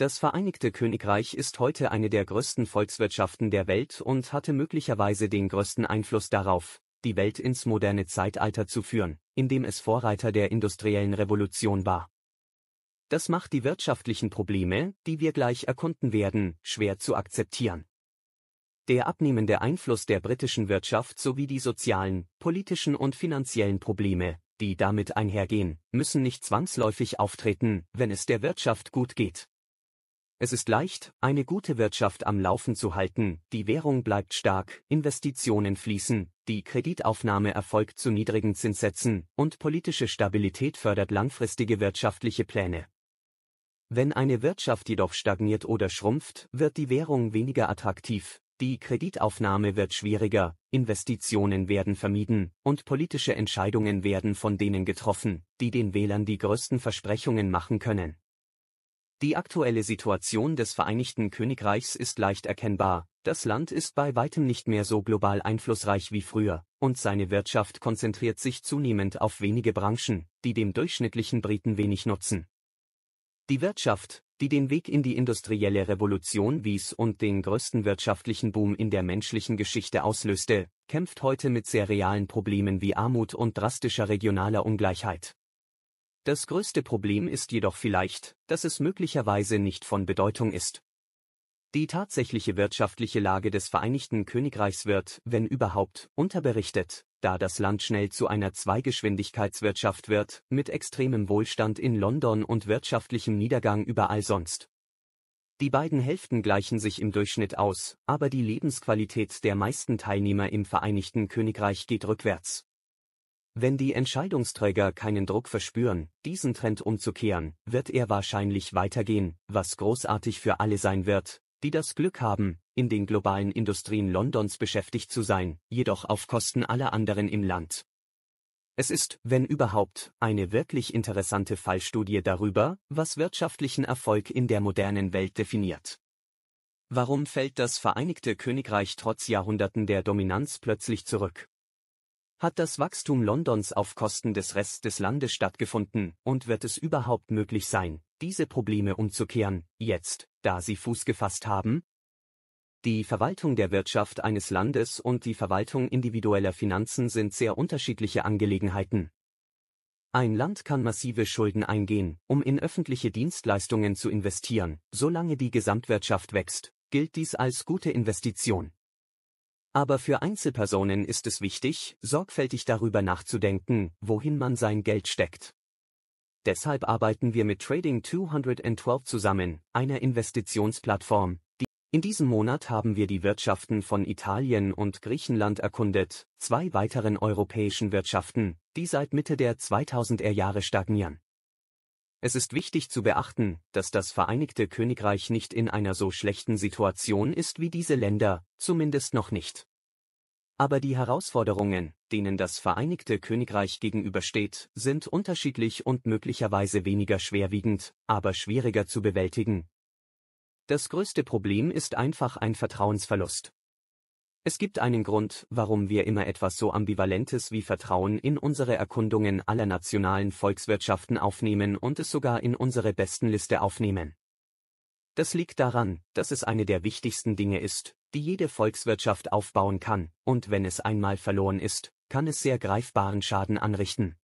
Das Vereinigte Königreich ist heute eine der größten Volkswirtschaften der Welt und hatte möglicherweise den größten Einfluss darauf, die Welt ins moderne Zeitalter zu führen, indem es Vorreiter der industriellen Revolution war. Das macht die wirtschaftlichen Probleme, die wir gleich erkunden werden, schwer zu akzeptieren. Der abnehmende Einfluss der britischen Wirtschaft sowie die sozialen, politischen und finanziellen Probleme, die damit einhergehen, müssen nicht zwangsläufig auftreten, wenn es der Wirtschaft gut geht. Es ist leicht, eine gute Wirtschaft am Laufen zu halten, die Währung bleibt stark, Investitionen fließen, die Kreditaufnahme erfolgt zu niedrigen Zinssätzen und politische Stabilität fördert langfristige wirtschaftliche Pläne. Wenn eine Wirtschaft jedoch stagniert oder schrumpft, wird die Währung weniger attraktiv, die Kreditaufnahme wird schwieriger, Investitionen werden vermieden und politische Entscheidungen werden von denen getroffen, die den Wählern die größten Versprechungen machen können. Die aktuelle Situation des Vereinigten Königreichs ist leicht erkennbar, das Land ist bei weitem nicht mehr so global einflussreich wie früher, und seine Wirtschaft konzentriert sich zunehmend auf wenige Branchen, die dem durchschnittlichen Briten wenig nutzen. Die Wirtschaft, die den Weg in die industrielle Revolution wies und den größten wirtschaftlichen Boom in der menschlichen Geschichte auslöste, kämpft heute mit sehr realen Problemen wie Armut und drastischer regionaler Ungleichheit. Das größte Problem ist jedoch vielleicht, dass es möglicherweise nicht von Bedeutung ist. Die tatsächliche wirtschaftliche Lage des Vereinigten Königreichs wird, wenn überhaupt, unterberichtet, da das Land schnell zu einer Zweigeschwindigkeitswirtschaft wird, mit extremem Wohlstand in London und wirtschaftlichem Niedergang überall sonst. Die beiden Hälften gleichen sich im Durchschnitt aus, aber die Lebensqualität der meisten Teilnehmer im Vereinigten Königreich geht rückwärts. Wenn die Entscheidungsträger keinen Druck verspüren, diesen Trend umzukehren, wird er wahrscheinlich weitergehen, was großartig für alle sein wird, die das Glück haben, in den globalen Industrien Londons beschäftigt zu sein, jedoch auf Kosten aller anderen im Land. Es ist, wenn überhaupt, eine wirklich interessante Fallstudie darüber, was wirtschaftlichen Erfolg in der modernen Welt definiert. Warum fällt das Vereinigte Königreich trotz Jahrhunderten der Dominanz plötzlich zurück? hat das Wachstum Londons auf Kosten des Rests des Landes stattgefunden und wird es überhaupt möglich sein, diese Probleme umzukehren, jetzt, da sie Fuß gefasst haben? Die Verwaltung der Wirtschaft eines Landes und die Verwaltung individueller Finanzen sind sehr unterschiedliche Angelegenheiten. Ein Land kann massive Schulden eingehen, um in öffentliche Dienstleistungen zu investieren, solange die Gesamtwirtschaft wächst, gilt dies als gute Investition. Aber für Einzelpersonen ist es wichtig, sorgfältig darüber nachzudenken, wohin man sein Geld steckt. Deshalb arbeiten wir mit Trading 212 zusammen, einer Investitionsplattform, Die in diesem Monat haben wir die Wirtschaften von Italien und Griechenland erkundet, zwei weiteren europäischen Wirtschaften, die seit Mitte der 2000er Jahre stagnieren. Es ist wichtig zu beachten, dass das Vereinigte Königreich nicht in einer so schlechten Situation ist wie diese Länder, zumindest noch nicht. Aber die Herausforderungen, denen das Vereinigte Königreich gegenübersteht, sind unterschiedlich und möglicherweise weniger schwerwiegend, aber schwieriger zu bewältigen. Das größte Problem ist einfach ein Vertrauensverlust. Es gibt einen Grund, warum wir immer etwas so Ambivalentes wie Vertrauen in unsere Erkundungen aller nationalen Volkswirtschaften aufnehmen und es sogar in unsere Bestenliste aufnehmen. Das liegt daran, dass es eine der wichtigsten Dinge ist, die jede Volkswirtschaft aufbauen kann, und wenn es einmal verloren ist, kann es sehr greifbaren Schaden anrichten.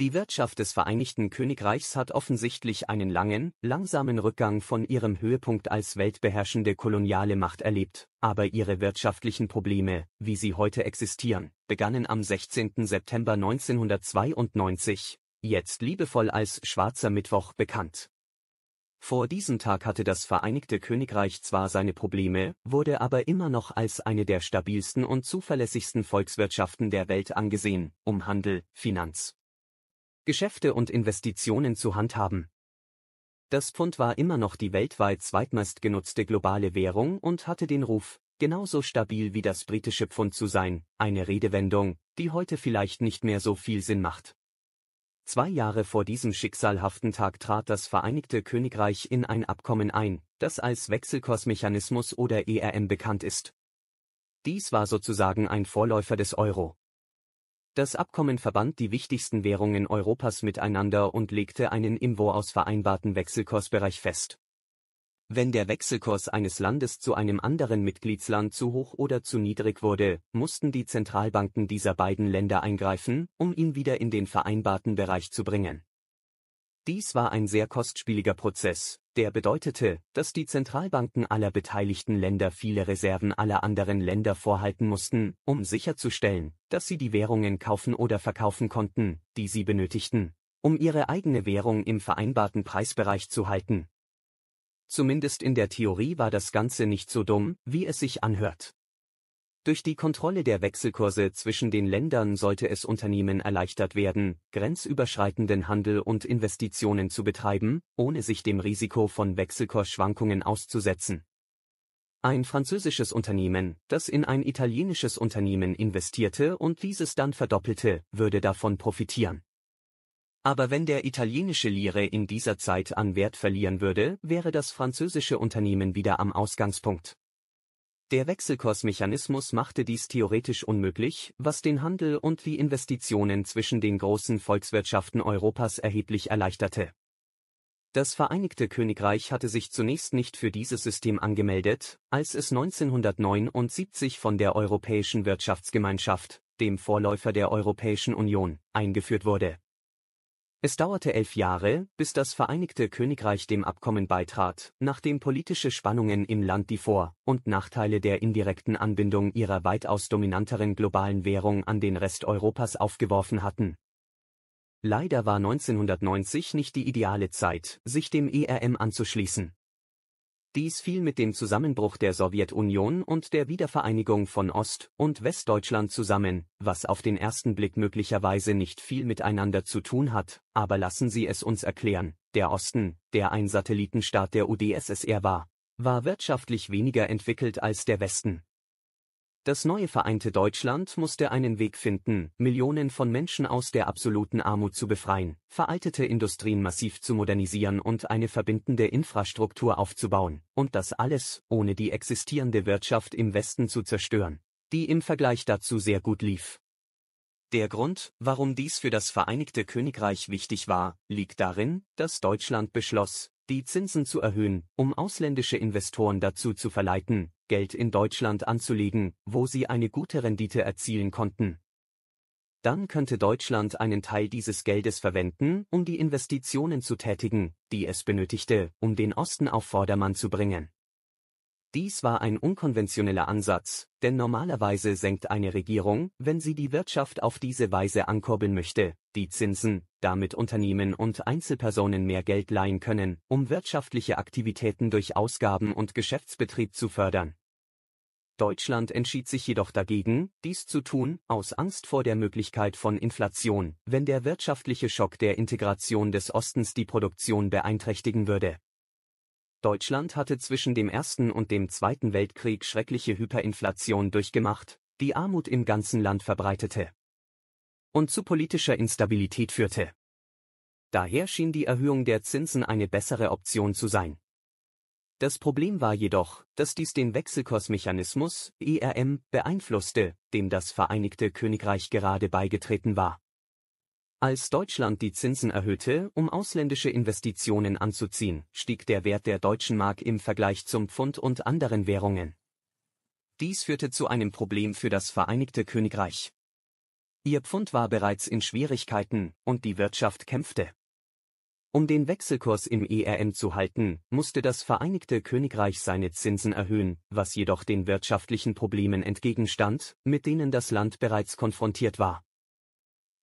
Die Wirtschaft des Vereinigten Königreichs hat offensichtlich einen langen, langsamen Rückgang von ihrem Höhepunkt als weltbeherrschende koloniale Macht erlebt, aber ihre wirtschaftlichen Probleme, wie sie heute existieren, begannen am 16. September 1992, jetzt liebevoll als Schwarzer Mittwoch bekannt. Vor diesem Tag hatte das Vereinigte Königreich zwar seine Probleme, wurde aber immer noch als eine der stabilsten und zuverlässigsten Volkswirtschaften der Welt angesehen, um Handel, Finanz, Geschäfte und Investitionen zu handhaben. Das Pfund war immer noch die weltweit zweitmeistgenutzte globale Währung und hatte den Ruf, genauso stabil wie das britische Pfund zu sein, eine Redewendung, die heute vielleicht nicht mehr so viel Sinn macht. Zwei Jahre vor diesem schicksalhaften Tag trat das Vereinigte Königreich in ein Abkommen ein, das als Wechselkursmechanismus oder ERM bekannt ist. Dies war sozusagen ein Vorläufer des Euro. Das Abkommen verband die wichtigsten Währungen Europas miteinander und legte einen im aus vereinbarten Wechselkursbereich fest. Wenn der Wechselkurs eines Landes zu einem anderen Mitgliedsland zu hoch oder zu niedrig wurde, mussten die Zentralbanken dieser beiden Länder eingreifen, um ihn wieder in den vereinbarten Bereich zu bringen. Dies war ein sehr kostspieliger Prozess, der bedeutete, dass die Zentralbanken aller beteiligten Länder viele Reserven aller anderen Länder vorhalten mussten, um sicherzustellen, dass sie die Währungen kaufen oder verkaufen konnten, die sie benötigten, um ihre eigene Währung im vereinbarten Preisbereich zu halten. Zumindest in der Theorie war das Ganze nicht so dumm, wie es sich anhört. Durch die Kontrolle der Wechselkurse zwischen den Ländern sollte es Unternehmen erleichtert werden, grenzüberschreitenden Handel und Investitionen zu betreiben, ohne sich dem Risiko von Wechselkursschwankungen auszusetzen. Ein französisches Unternehmen, das in ein italienisches Unternehmen investierte und dieses dann verdoppelte, würde davon profitieren. Aber wenn der italienische Lire in dieser Zeit an Wert verlieren würde, wäre das französische Unternehmen wieder am Ausgangspunkt. Der Wechselkursmechanismus machte dies theoretisch unmöglich, was den Handel und die Investitionen zwischen den großen Volkswirtschaften Europas erheblich erleichterte. Das Vereinigte Königreich hatte sich zunächst nicht für dieses System angemeldet, als es 1979 von der Europäischen Wirtschaftsgemeinschaft, dem Vorläufer der Europäischen Union, eingeführt wurde es dauerte elf Jahre, bis das Vereinigte Königreich dem Abkommen beitrat, nachdem politische Spannungen im Land die Vor- und Nachteile der indirekten Anbindung ihrer weitaus dominanteren globalen Währung an den Rest Europas aufgeworfen hatten. Leider war 1990 nicht die ideale Zeit, sich dem ERM anzuschließen dies fiel mit dem Zusammenbruch der Sowjetunion und der Wiedervereinigung von Ost- und Westdeutschland zusammen, was auf den ersten Blick möglicherweise nicht viel miteinander zu tun hat, aber lassen Sie es uns erklären, der Osten, der ein Satellitenstaat der UdSSR war, war wirtschaftlich weniger entwickelt als der Westen. Das neue vereinte Deutschland musste einen Weg finden, Millionen von Menschen aus der absoluten Armut zu befreien, veraltete Industrien massiv zu modernisieren und eine verbindende Infrastruktur aufzubauen, und das alles, ohne die existierende Wirtschaft im Westen zu zerstören, die im Vergleich dazu sehr gut lief. Der Grund, warum dies für das Vereinigte Königreich wichtig war, liegt darin, dass Deutschland beschloss, die Zinsen zu erhöhen, um ausländische Investoren dazu zu verleiten, Geld in Deutschland anzulegen, wo sie eine gute Rendite erzielen konnten. Dann könnte Deutschland einen Teil dieses Geldes verwenden, um die Investitionen zu tätigen, die es benötigte, um den Osten auf Vordermann zu bringen. Dies war ein unkonventioneller Ansatz, denn normalerweise senkt eine Regierung, wenn sie die Wirtschaft auf diese Weise ankurbeln möchte, die Zinsen, damit Unternehmen und Einzelpersonen mehr Geld leihen können, um wirtschaftliche Aktivitäten durch Ausgaben und Geschäftsbetrieb zu fördern. Deutschland entschied sich jedoch dagegen, dies zu tun, aus Angst vor der Möglichkeit von Inflation, wenn der wirtschaftliche Schock der Integration des Ostens die Produktion beeinträchtigen würde. Deutschland hatte zwischen dem Ersten und dem Zweiten Weltkrieg schreckliche Hyperinflation durchgemacht, die Armut im ganzen Land verbreitete und zu politischer Instabilität führte. Daher schien die Erhöhung der Zinsen eine bessere Option zu sein. Das Problem war jedoch, dass dies den Wechselkursmechanismus ERM beeinflusste, dem das Vereinigte Königreich gerade beigetreten war. Als Deutschland die Zinsen erhöhte, um ausländische Investitionen anzuziehen, stieg der Wert der deutschen Mark im Vergleich zum Pfund und anderen Währungen. Dies führte zu einem Problem für das Vereinigte Königreich. Ihr Pfund war bereits in Schwierigkeiten und die Wirtschaft kämpfte. Um den Wechselkurs im ERM zu halten, musste das Vereinigte Königreich seine Zinsen erhöhen, was jedoch den wirtschaftlichen Problemen entgegenstand, mit denen das Land bereits konfrontiert war.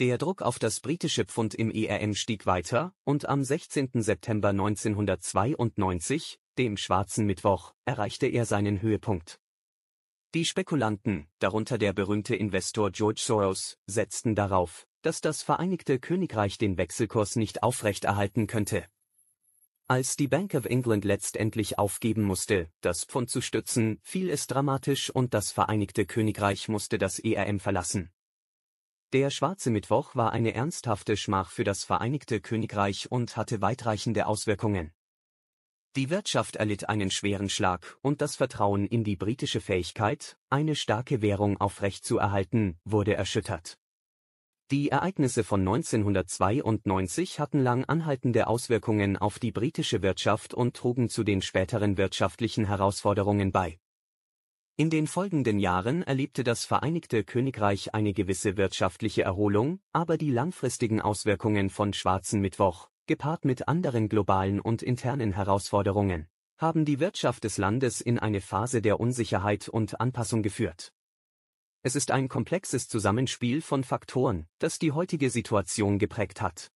Der Druck auf das britische Pfund im ERM stieg weiter, und am 16. September 1992, dem Schwarzen Mittwoch, erreichte er seinen Höhepunkt. Die Spekulanten, darunter der berühmte Investor George Soros, setzten darauf, dass das Vereinigte Königreich den Wechselkurs nicht aufrechterhalten könnte. Als die Bank of England letztendlich aufgeben musste, das Pfund zu stützen, fiel es dramatisch und das Vereinigte Königreich musste das ERM verlassen. Der Schwarze Mittwoch war eine ernsthafte Schmach für das Vereinigte Königreich und hatte weitreichende Auswirkungen. Die Wirtschaft erlitt einen schweren Schlag und das Vertrauen in die britische Fähigkeit, eine starke Währung aufrechtzuerhalten, wurde erschüttert. Die Ereignisse von 1992 hatten lang anhaltende Auswirkungen auf die britische Wirtschaft und trugen zu den späteren wirtschaftlichen Herausforderungen bei. In den folgenden Jahren erlebte das Vereinigte Königreich eine gewisse wirtschaftliche Erholung, aber die langfristigen Auswirkungen von Schwarzen Mittwoch, gepaart mit anderen globalen und internen Herausforderungen, haben die Wirtschaft des Landes in eine Phase der Unsicherheit und Anpassung geführt. Es ist ein komplexes Zusammenspiel von Faktoren, das die heutige Situation geprägt hat.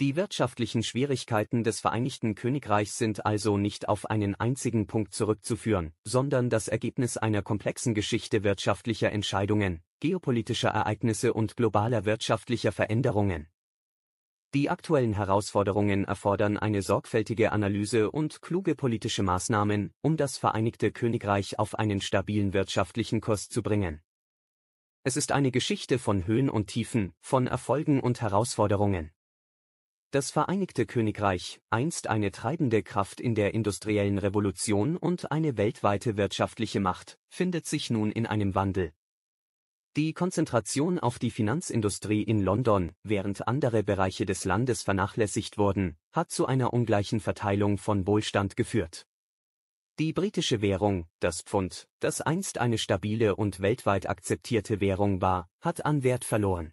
Die wirtschaftlichen Schwierigkeiten des Vereinigten Königreichs sind also nicht auf einen einzigen Punkt zurückzuführen, sondern das Ergebnis einer komplexen Geschichte wirtschaftlicher Entscheidungen, geopolitischer Ereignisse und globaler wirtschaftlicher Veränderungen. Die aktuellen Herausforderungen erfordern eine sorgfältige Analyse und kluge politische Maßnahmen, um das Vereinigte Königreich auf einen stabilen wirtschaftlichen Kurs zu bringen. Es ist eine Geschichte von Höhen und Tiefen, von Erfolgen und Herausforderungen. Das Vereinigte Königreich, einst eine treibende Kraft in der industriellen Revolution und eine weltweite wirtschaftliche Macht, findet sich nun in einem Wandel, die Konzentration auf die Finanzindustrie in London, während andere Bereiche des Landes vernachlässigt wurden, hat zu einer ungleichen Verteilung von Wohlstand geführt. Die britische Währung, das Pfund, das einst eine stabile und weltweit akzeptierte Währung war, hat an Wert verloren.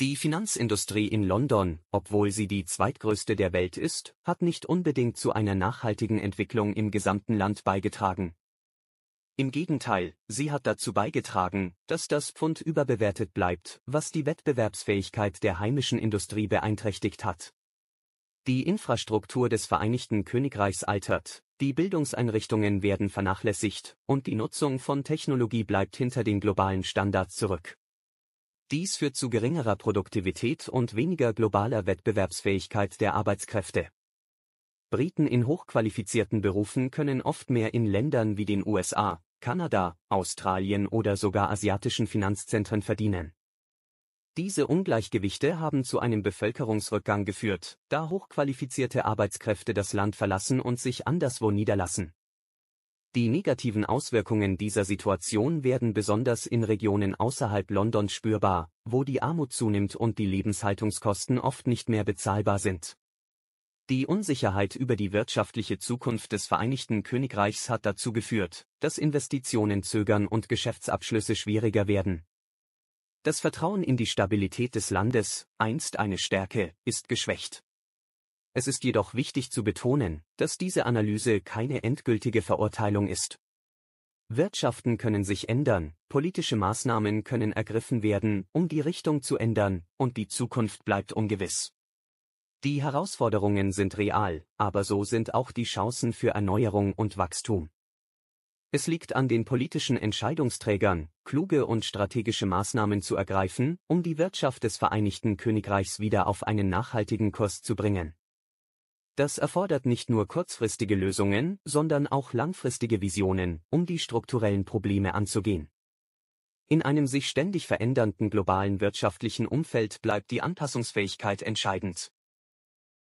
Die Finanzindustrie in London, obwohl sie die zweitgrößte der Welt ist, hat nicht unbedingt zu einer nachhaltigen Entwicklung im gesamten Land beigetragen, im Gegenteil, sie hat dazu beigetragen, dass das Pfund überbewertet bleibt, was die Wettbewerbsfähigkeit der heimischen Industrie beeinträchtigt hat. Die Infrastruktur des Vereinigten Königreichs altert, die Bildungseinrichtungen werden vernachlässigt und die Nutzung von Technologie bleibt hinter den globalen Standards zurück. Dies führt zu geringerer Produktivität und weniger globaler Wettbewerbsfähigkeit der Arbeitskräfte. Briten in hochqualifizierten Berufen können oft mehr in Ländern wie den USA, Kanada, Australien oder sogar asiatischen Finanzzentren verdienen. Diese Ungleichgewichte haben zu einem Bevölkerungsrückgang geführt, da hochqualifizierte Arbeitskräfte das Land verlassen und sich anderswo niederlassen. Die negativen Auswirkungen dieser Situation werden besonders in Regionen außerhalb Londons spürbar, wo die Armut zunimmt und die Lebenshaltungskosten oft nicht mehr bezahlbar sind. Die Unsicherheit über die wirtschaftliche Zukunft des Vereinigten Königreichs hat dazu geführt, dass Investitionen zögern und Geschäftsabschlüsse schwieriger werden. Das Vertrauen in die Stabilität des Landes, einst eine Stärke, ist geschwächt. Es ist jedoch wichtig zu betonen, dass diese Analyse keine endgültige Verurteilung ist. Wirtschaften können sich ändern, politische Maßnahmen können ergriffen werden, um die Richtung zu ändern, und die Zukunft bleibt ungewiss. Die Herausforderungen sind real, aber so sind auch die Chancen für Erneuerung und Wachstum. Es liegt an den politischen Entscheidungsträgern, kluge und strategische Maßnahmen zu ergreifen, um die Wirtschaft des Vereinigten Königreichs wieder auf einen nachhaltigen Kurs zu bringen. Das erfordert nicht nur kurzfristige Lösungen, sondern auch langfristige Visionen, um die strukturellen Probleme anzugehen. In einem sich ständig verändernden globalen wirtschaftlichen Umfeld bleibt die Anpassungsfähigkeit entscheidend.